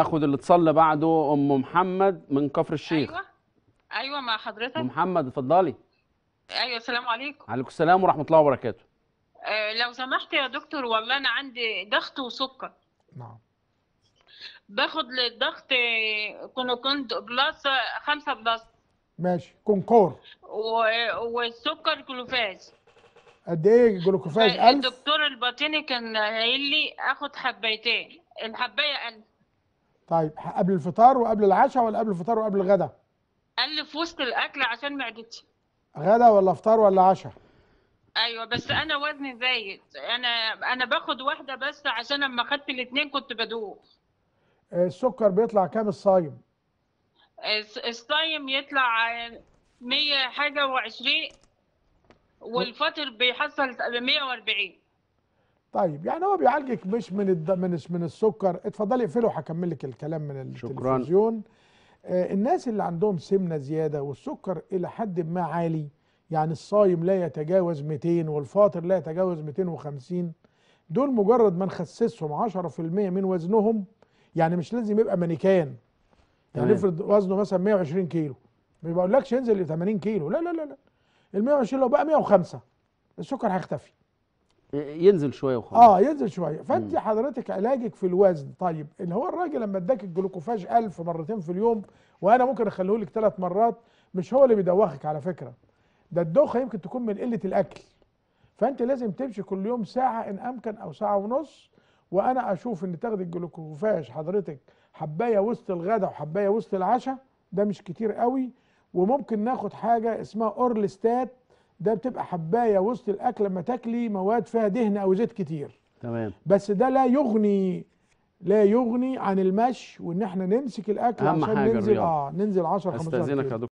اخد اتصلى بعده ام محمد من كفر الشيخ ايوه ايوه مع حضرتك ام محمد اتفضلي ايوه السلام عليكم وعليكم السلام ورحمه الله وبركاته آه، لو سمحت يا دكتور والله انا عندي ضغط وسكر نعم باخد للضغط كونكوند بلس خمسة بلس ماشي كونكور و... والسكر جلوفاز قد ايه جلوكوفاز 1000 آه، الدكتور الباطني كان قايل لي اخد حبايتين الحبايه 1000 طيب قبل الفطار وقبل العشاء ولا قبل الفطار وقبل الغداء قال لي في وسط الاكل عشان معدتي غدا ولا فطار ولا عشاء ايوه بس انا وزني زايد انا انا باخد واحده بس عشان اما خدت الاثنين كنت بدوخ السكر بيطلع كام الصايم الصايم يطلع 100 حاجه و20 والفطر بيحصل 140 طيب يعني هو بيعالجك مش من الد... من من السكر اتفضلي اقفله هكمل لك الكلام من التلفزيون آه الناس اللي عندهم سمنه زياده والسكر الى حد ما عالي يعني الصايم لا يتجاوز 200 والفاطر لا يتجاوز 250 دول مجرد ما نخسسهم 10% من وزنهم يعني مش لازم يبقى مانيكان يعني افرض وزنه مثلا 120 كيلو ما بقولكش ينزل ل 80 كيلو لا لا لا لا ال 120 لو بقى 105 السكر هيختفي ينزل شويه وخلاص اه ينزل شويه فانت حضرتك علاجك في الوزن طيب اللي هو الراجل لما اداك الجلوكوفاج 1000 مرتين في اليوم وانا ممكن اخليه لك ثلاث مرات مش هو اللي بيدوخك على فكره ده الدوخه يمكن تكون من قله الاكل فانت لازم تمشي كل يوم ساعه ان امكن او ساعه ونص وانا اشوف ان تاخد الجلوكوفاج حضرتك حبايه وسط الغداء وحبايه وسط العشاء ده مش كتير قوي وممكن ناخد حاجه اسمها اورلستات ده بتبقى حبايه وسط الاكل لما تاكلي مواد فيها دهن او زيت كتير تمام بس ده لا يغني لا يغني عن المشي وان احنا نمسك الاكل عشان ننزل الرياضة. اه ننزل 10 15 استاذنك يا دكتور